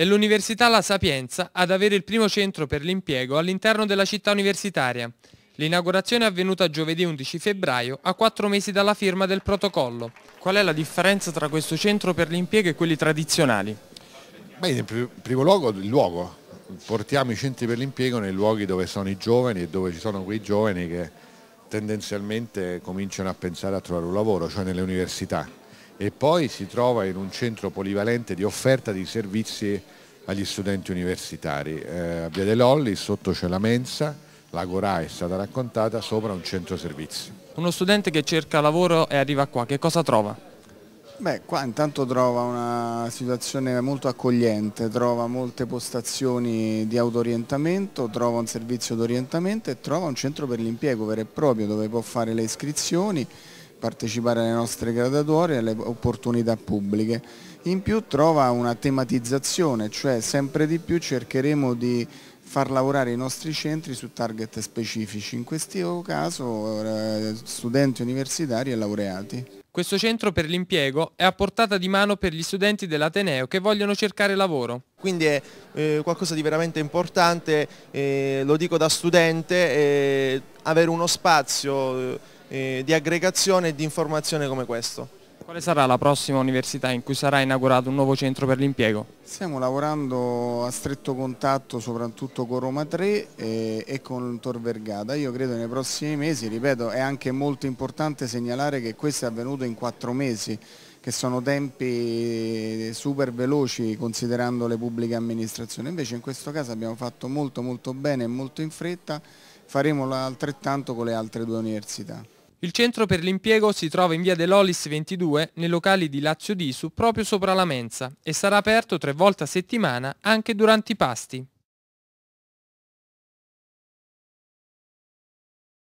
È l'Università La Sapienza ad avere il primo centro per l'impiego all'interno della città universitaria. L'inaugurazione è avvenuta giovedì 11 febbraio, a quattro mesi dalla firma del protocollo. Qual è la differenza tra questo centro per l'impiego e quelli tradizionali? Beh, in primo luogo il luogo. Portiamo i centri per l'impiego nei luoghi dove sono i giovani e dove ci sono quei giovani che tendenzialmente cominciano a pensare a trovare un lavoro, cioè nelle università e poi si trova in un centro polivalente di offerta di servizi agli studenti universitari. Eh, a Via dell'Olli sotto c'è la mensa, la l'Agorà è stata raccontata, sopra un centro servizi. Uno studente che cerca lavoro e arriva qua, che cosa trova? Beh, qua intanto trova una situazione molto accogliente, trova molte postazioni di autorientamento, trova un servizio d'orientamento e trova un centro per l'impiego vero e proprio dove può fare le iscrizioni partecipare alle nostre gradatorie e alle opportunità pubbliche. In più trova una tematizzazione, cioè sempre di più cercheremo di far lavorare i nostri centri su target specifici, in questo caso eh, studenti universitari e laureati. Questo centro per l'impiego è a portata di mano per gli studenti dell'Ateneo che vogliono cercare lavoro. Quindi è eh, qualcosa di veramente importante, eh, lo dico da studente, eh, avere uno spazio eh, eh, di aggregazione e di informazione come questo. Quale sarà la prossima università in cui sarà inaugurato un nuovo centro per l'impiego? Stiamo lavorando a stretto contatto soprattutto con Roma 3 e, eh, e, con Tor Vergata. Io credo nei prossimi mesi, ripeto, è anche molto importante segnalare che questo è avvenuto in quattro mesi che sono tempi eh, super veloci considerando le pubbliche amministrazioni. Invece in questo caso abbiamo fatto molto molto bene e molto in fretta, faremo altrettanto con le altre due università. Il centro per l'impiego si trova in via dell'Olis 22 nei locali di Lazio Disu proprio sopra la mensa e sarà aperto tre volte a settimana anche durante i pasti.